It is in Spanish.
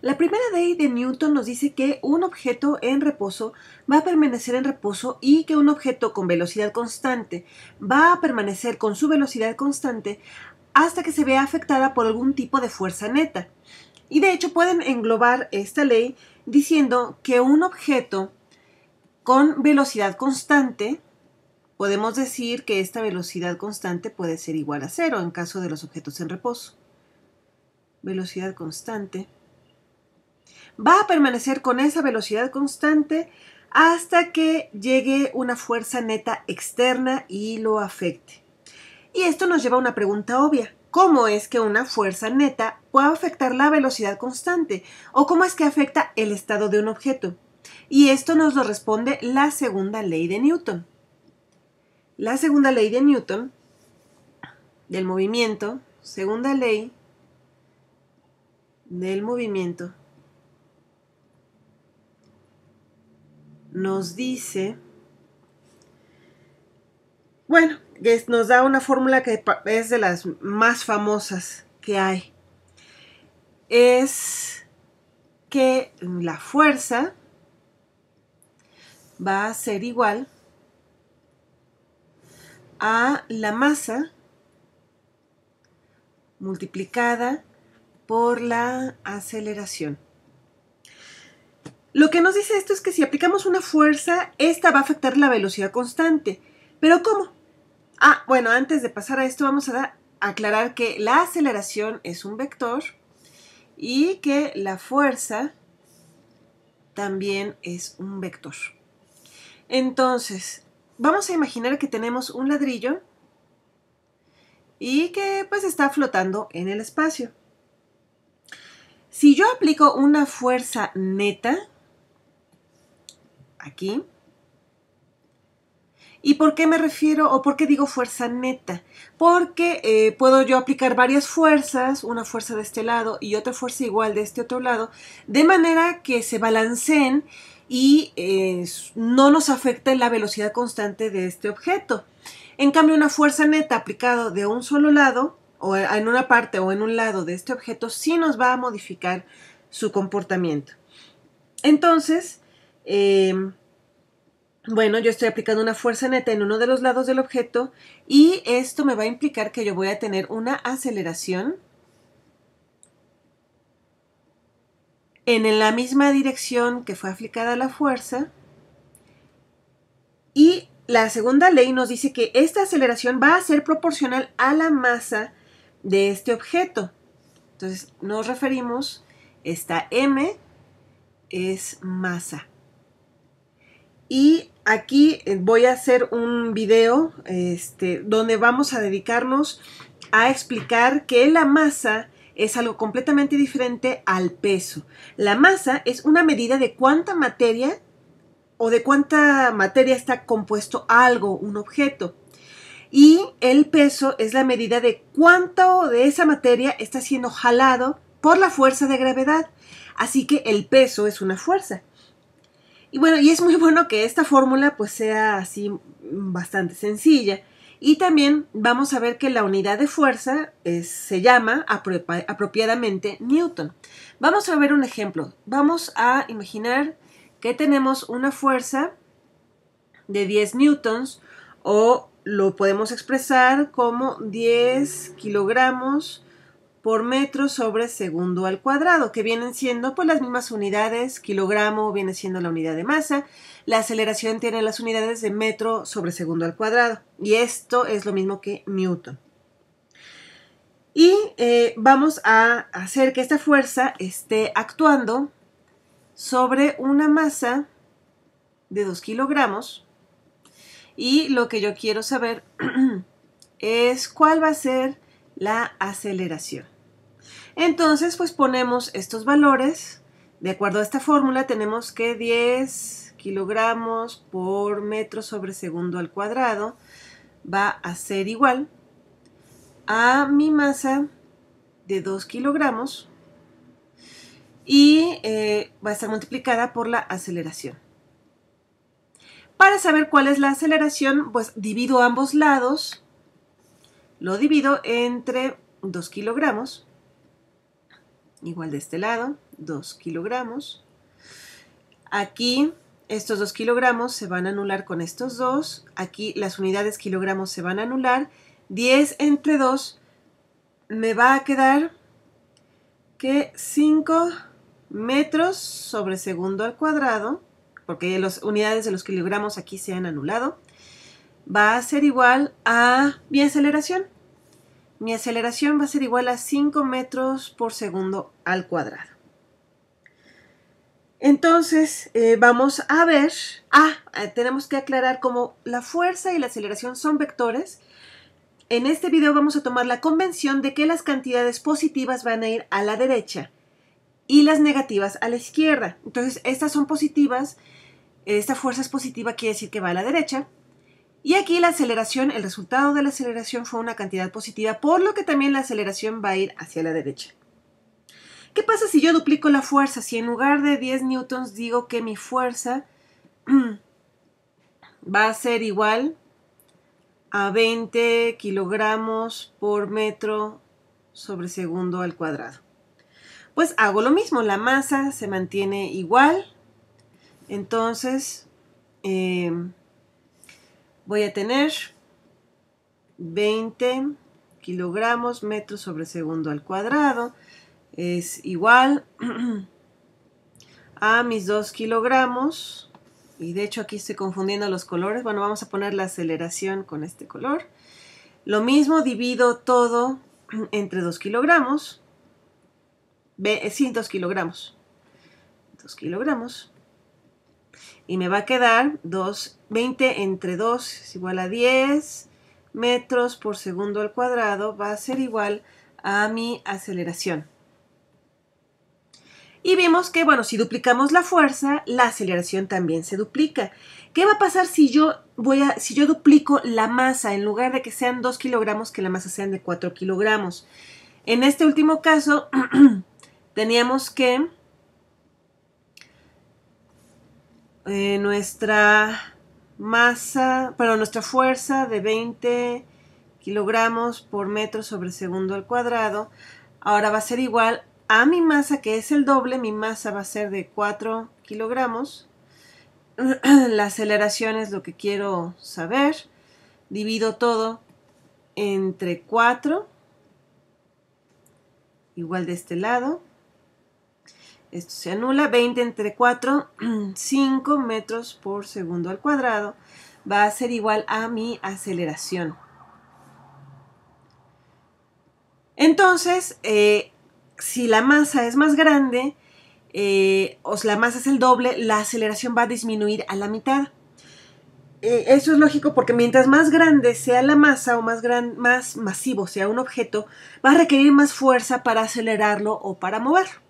La primera ley de Newton nos dice que un objeto en reposo va a permanecer en reposo y que un objeto con velocidad constante va a permanecer con su velocidad constante hasta que se vea afectada por algún tipo de fuerza neta. Y de hecho pueden englobar esta ley diciendo que un objeto con velocidad constante, podemos decir que esta velocidad constante puede ser igual a cero en caso de los objetos en reposo. Velocidad constante va a permanecer con esa velocidad constante hasta que llegue una fuerza neta externa y lo afecte. Y esto nos lleva a una pregunta obvia. ¿Cómo es que una fuerza neta puede afectar la velocidad constante? ¿O cómo es que afecta el estado de un objeto? Y esto nos lo responde la segunda ley de Newton. La segunda ley de Newton, del movimiento, segunda ley del movimiento, nos dice, bueno, nos da una fórmula que es de las más famosas que hay. Es que la fuerza va a ser igual a la masa multiplicada por la aceleración. Lo que nos dice esto es que si aplicamos una fuerza, esta va a afectar la velocidad constante. ¿Pero cómo? Ah, bueno, antes de pasar a esto vamos a aclarar que la aceleración es un vector y que la fuerza también es un vector. Entonces, vamos a imaginar que tenemos un ladrillo y que pues está flotando en el espacio. Si yo aplico una fuerza neta, aquí. ¿Y por qué me refiero o por qué digo fuerza neta? Porque eh, puedo yo aplicar varias fuerzas, una fuerza de este lado y otra fuerza igual de este otro lado, de manera que se balanceen y eh, no nos afecte la velocidad constante de este objeto. En cambio, una fuerza neta aplicada de un solo lado, o en una parte o en un lado de este objeto, sí nos va a modificar su comportamiento. Entonces, Em, bueno, yo estoy aplicando una fuerza neta en uno de los lados del objeto y esto me va a implicar que yo voy a tener una aceleración en la misma dirección que fue aplicada la fuerza. Y la segunda ley nos dice que esta aceleración va a ser proporcional a la masa de este objeto. Entonces nos referimos, esta m es masa. Y aquí eh, voy a hacer un video este, donde vamos a dedicarnos a explicar que la masa es algo completamente diferente al peso. La masa es una medida de cuánta materia o de cuánta materia está compuesto algo, un objeto. Y el peso es la medida de cuánto de esa materia está siendo jalado por la fuerza de gravedad. Así que el peso es una fuerza. Y bueno, y es muy bueno que esta fórmula pues sea así bastante sencilla. Y también vamos a ver que la unidad de fuerza se llama apropiadamente Newton. Vamos a ver un ejemplo. Vamos a imaginar que tenemos una fuerza de 10 newtons o lo podemos expresar como 10 kilogramos por metro sobre segundo al cuadrado, que vienen siendo pues las mismas unidades, kilogramo viene siendo la unidad de masa, la aceleración tiene las unidades de metro sobre segundo al cuadrado, y esto es lo mismo que Newton. Y eh, vamos a hacer que esta fuerza esté actuando sobre una masa de 2 kilogramos, y lo que yo quiero saber es cuál va a ser la aceleración. Entonces, pues ponemos estos valores. De acuerdo a esta fórmula, tenemos que 10 kilogramos por metro sobre segundo al cuadrado va a ser igual a mi masa de 2 kilogramos y eh, va a estar multiplicada por la aceleración. Para saber cuál es la aceleración, pues divido ambos lados lo divido entre 2 kilogramos, igual de este lado, 2 kilogramos. Aquí estos 2 kilogramos se van a anular con estos 2. Aquí las unidades kilogramos se van a anular. 10 entre 2 me va a quedar que 5 metros sobre segundo al cuadrado, porque las unidades de los kilogramos aquí se han anulado va a ser igual a mi aceleración. Mi aceleración va a ser igual a 5 metros por segundo al cuadrado. Entonces, eh, vamos a ver, ah, eh, tenemos que aclarar cómo la fuerza y la aceleración son vectores. En este video vamos a tomar la convención de que las cantidades positivas van a ir a la derecha y las negativas a la izquierda. Entonces, estas son positivas, esta fuerza es positiva, quiere decir que va a la derecha, y aquí la aceleración, el resultado de la aceleración fue una cantidad positiva, por lo que también la aceleración va a ir hacia la derecha. ¿Qué pasa si yo duplico la fuerza? Si en lugar de 10 newtons digo que mi fuerza va a ser igual a 20 kilogramos por metro sobre segundo al cuadrado. Pues hago lo mismo, la masa se mantiene igual, entonces em, voy a tener 20 kilogramos metros sobre segundo al cuadrado es igual a mis 2 kilogramos y de hecho aquí estoy confundiendo los colores bueno vamos a poner la aceleración con este color lo mismo divido todo entre 2 kilogramos ve 2 eh, kilogramos 2 kilogramos y me va a quedar 2, 20 entre 2 es igual a 10 metros por segundo al cuadrado va a ser igual a mi aceleración. Y vimos que, bueno, si duplicamos la fuerza, la aceleración también se duplica. ¿Qué va a pasar si yo, voy a, si yo duplico la masa? En lugar de que sean 2 kilogramos, que la masa sean de 4 kilogramos. En este último caso, teníamos que Eh, nuestra masa, pero nuestra fuerza de 20 kilogramos por metro sobre segundo al cuadrado, ahora va a ser igual a mi masa que es el doble, mi masa va a ser de 4 kilogramos, la aceleración es lo que quiero saber, divido todo entre 4, igual de este lado, esto se anula. 20 entre 4, 5 metros por segundo al cuadrado va a ser igual a mi aceleración. Entonces, eh, si la masa es más grande, eh, o si la masa es el doble, la aceleración va a disminuir a la mitad. Eh, eso es lógico porque mientras más grande sea la masa o más, más masivo sea un objeto, va a requerir más fuerza para acelerarlo o para moverlo.